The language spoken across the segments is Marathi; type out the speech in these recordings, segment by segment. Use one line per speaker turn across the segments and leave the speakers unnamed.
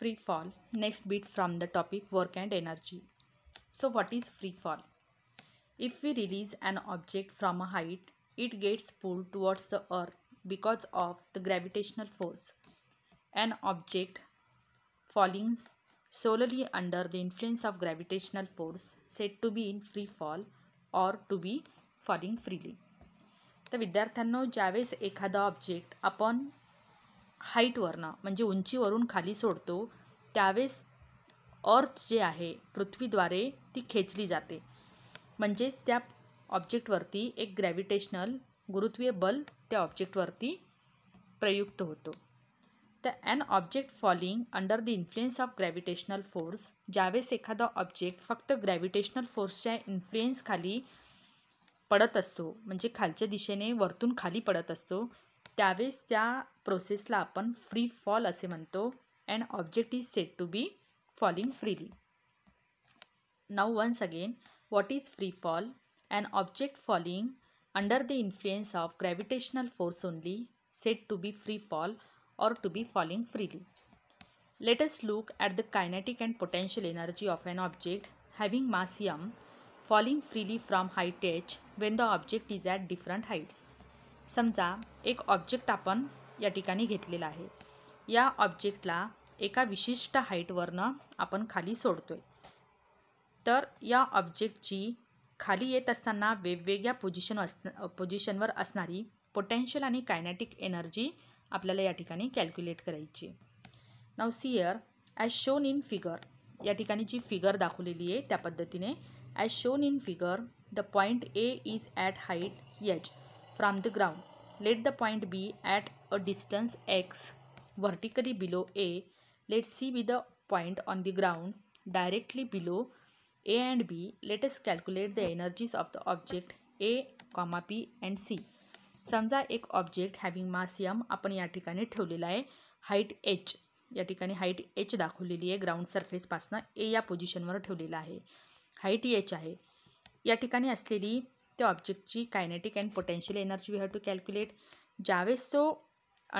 free fall next bit from the topic work and energy so what is free fall if we release an object from a height it gets pulled towards the earth because of the gravitational force an object falling solely under the influence of gravitational force said to be in free fall or to be falling freely तर विद्यार्थ्यांना ज्यावेळेस एखादा ऑब्जेक्ट आपण हाईटवरनं म्हणजे उंचीवरून खाली सोडतो त्यावेळेस अर्थ जे आहे पृथ्वीद्वारे ती खेचली जाते म्हणजेच त्या ऑब्जेक्टवरती एक ग्रॅव्हिटेशनल गुरुत्वीय बल त्या ऑब्जेक्टवरती प्रयुक्त होतो तर an object falling under the influence of gravitational force ज्यावेळेस एखादा ऑब्जेक्ट फक्त ग्रॅव्हिटेशनल फोर्सच्या खाली पडत असतो म्हणजे खालच्या दिशेने वरतून खाली पडत असतो त्यावेळेस त्या प्रोसेसला आपण फ्री फॉल असे म्हणतो and object is said to be falling freely. Now once again, what is free fall? An object falling under the influence of gravitational force only said to be free fall or to be falling freely. Let us look at the kinetic and potential energy of an object having mass m falling freely from height h when the object is at different heights. समजा एक ऑब्जेक्ट आपण या ठिकाणी hai. Ya object ऑब्जेक्टला एका विशिष्ट हाईटवरनं आपण खाली सोडतो आहे तर या ऑब्जेक्टची खाली येत असताना वेगवेगळ्या पोझिशन अस पोझिशनवर असणारी पोटेन्शियल आणि कायनॅटिक एनर्जी आपल्याला या ठिकाणी कॅल्क्युलेट करायची now see here as shown in figure या ठिकाणी जी फिगर दाखवलेली आहे त्या पद्धतीने as shown in figure the point A is at height H from the ground let the point B at a distance X vertically below A Let C be the point on the ground directly below A and B Let us calculate the energies of the object A, P and C. समजा एक ऑब्जेक्ट हॅविंग मास यम आपण या ठिकाणी ठेवलेला आहे हाईट एच या ठिकाणी हाईट एच दाखवलेली आहे ग्राउंड सरफेसपासनं ए या पोझिशनवर ठेवलेला आहे हाईट एच आहे या ठिकाणी असलेली त्या ऑब्जेक्टची kinetic and potential energy we have to calculate ज्यावेळेस तो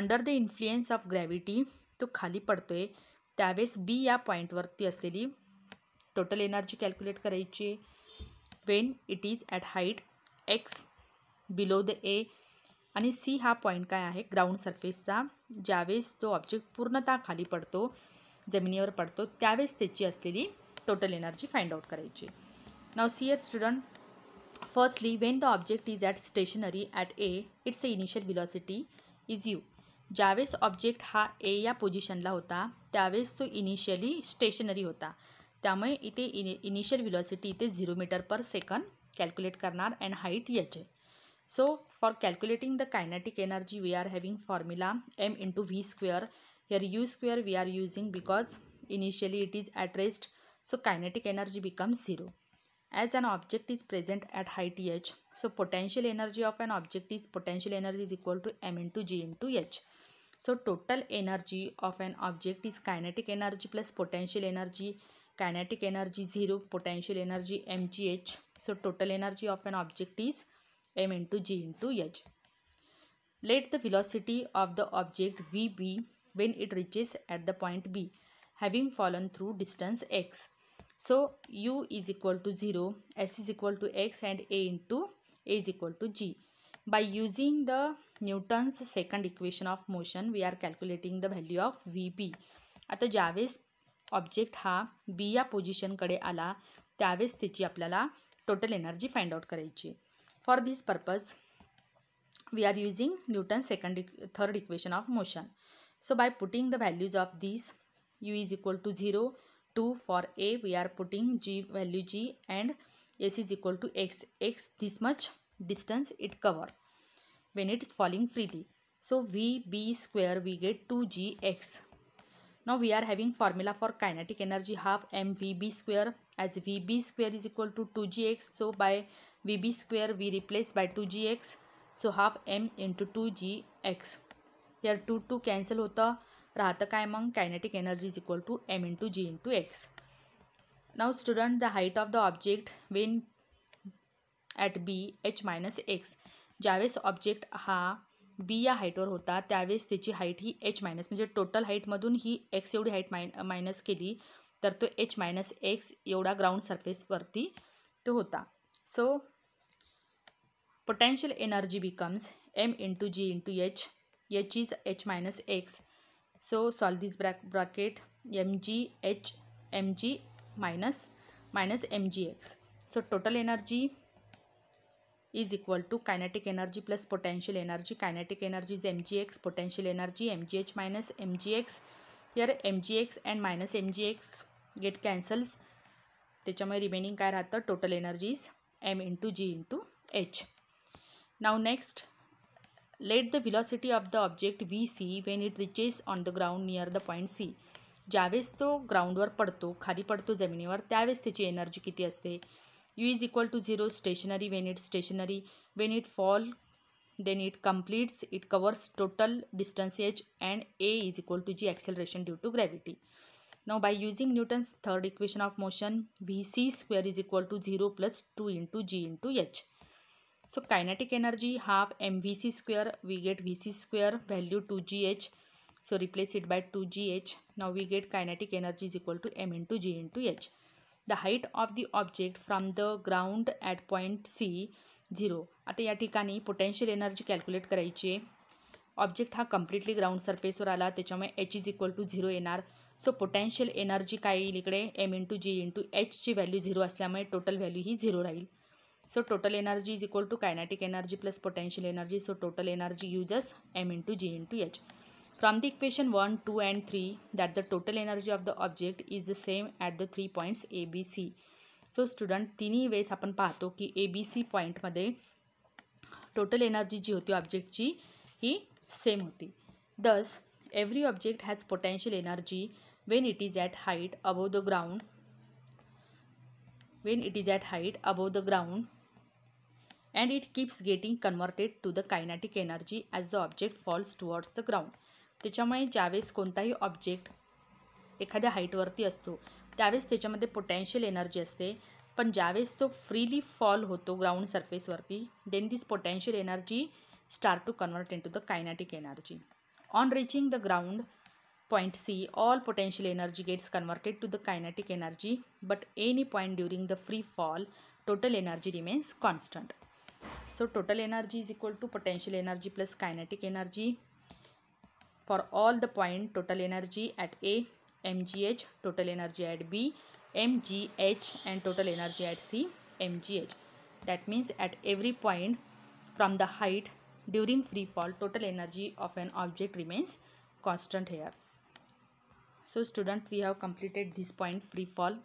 under the influence of gravity तो खाली पडतो आहे त्यावेळेस बी या पॉईंटवरती असलेली टोटल एनर्जी कॅल्क्युलेट करायची when it is at height X below the A आणि सी हा पॉईंट काय आहे ग्राउंड सरफेसचा ज्यावेळेस तो ऑब्जेक्ट पूर्णतः खाली पडतो जमिनीवर पडतो त्यावेळेस त्याची असलेली टोटल एनर्जी फाइंड आउट करायची now see here student firstly when the object is at stationary at A it's a initial velocity is U ज्यास ऑब्जेक्ट हा ए या पोजिशनला होता त्यावेळेस तो इनिशियली स्टेशनरी होता त्यामुळे इतने इनि इनिशियल विलॉसिटी इतने जीरो मीटर पर सेकंड कैलक्युलेट करना एंड हाइट ये so for calculating the kinetic energy we are having formula M into V square here U square we are using because initially it is at rest so kinetic energy becomes zero as an object is present at height H so potential energy of an object is potential energy is equal to M into G into H So total energy of an object is kinetic energy plus potential energy kinetic energy 0 potential energy mgh so total energy of an object is m into g into h let the velocity of the object v be when it reaches at the point b having fallen through distance x so u is equal to 0 s is equal to x and a into a is equal to g by using the Newton's second equation of motion we are calculating the value of P आता ज्यावेळेस ऑब्जेक्ट हा बी या पोझिशनकडे आला त्यावेळेस त्याची आपल्याला टोटल एनर्जी फाइंड आउट करायची for this purpose we are using Newton second third equation of motion so by putting the values of this U is equal to zero to for A we are putting G value G and S is equal to X X this much distance it cover when it is falling freely. So V B square we get 2GX. Now we are having formula for kinetic energy half M B square as V B square is equal to 2gx. So by V B square we replace by 2gx. so half M into 2Gx here X. to cancel hota cancel होतं राहतं काय मग kinetic energy is equal to M into G into X now student the height of the object when at B H minus X ज्यावेळेस ऑब्जेक्ट हा बी या हाईटवर होता त्यावेळेस त्याची हाईट ही एच मायनस म्हणजे टोटल हाईटमधून ही एक्स एवढी हाईट माय मायनस केली तर तो एच मायनस एक्स एवढा ग्राउंड सरफेसवरती तो होता so potential energy becomes M into G into H H is H minus X so solve this ब्रॅक bracket M G H M G minus minus M G X so total energy is equal to kinetic energy plus potential energy kinetic energy is M G X potential energy M G H minus M G X here M G X and minus M G X get cancels त्याच्यामुळे रिमेनिंग काय राहतं total energy is M into G into H now next let the velocity of the object V C when it reaches on the ground near the point C ज्यावेळेस तो ग्राउंडवर पडतो खाली पडतो जमिनीवर त्यावेळेस त्याची एनर्जी किती असते u is equal to 0 stationary when it's stationary when it fall then it completes it covers total distance h and a is equal to g acceleration due to gravity now by using newton's third equation of motion vc square is equal to 0 plus 2 into g into h so kinetic energy half mvc square we get vc square value 2gh so replace it by 2gh now we get kinetic energy is equal to m into g into h the height of the object from the ground at point C zero आता या ठिकाणी पोटेन्शियल एनर्जी कॅल्क्युलेट करायची आहे ऑब्जेक्ट हा कम्प्लिटली ग्राउंड सरफेसवर आला त्याच्यामुळे H is equal to zero येणार सो पोटॅन्शियल एनर्जी काय येईल इकडे एम इंटू जी इंटू एचची व्हॅल्यू झिरो असल्यामुळे टोटल व्हॅल्यू ही झिरो राहील so total energy is equal to kinetic energy plus potential energy so total energy uses M into G into H From the equation 1, 2 and 3 that the total energy of the object is the same at the three points A, B, C. So student, three ways apan paato ki A, B, C point madhe total energy ji hoti object ji hi same hoti. Thus, every object has potential energy when it is at height above the ground when it is at height above the ground and it keeps getting converted to the kinetic energy as the object falls towards the ground. त्याच्यामुळे ज्यावेळेस कोणताही ऑब्जेक्ट एखाद्या हाईटवरती असतो त्यावेळेस त्याच्यामध्ये पोटॅन्शियल एनर्जी असते पण ज्यावेळेस तो फ्रीली फॉल होतो ग्राउंड सरफेसवरती then this potential energy start to into the kinetic energy on reaching the ground point C all potential energy gets converted to the kinetic energy but any point during the free fall total energy remains constant so total energy is equal to potential energy plus kinetic energy for all the point total energy at A, mgh, total energy at B, mgh and total energy at C, mgh. That means at every point from the height during free fall total energy of an object remains constant here. So student we have completed this point free fall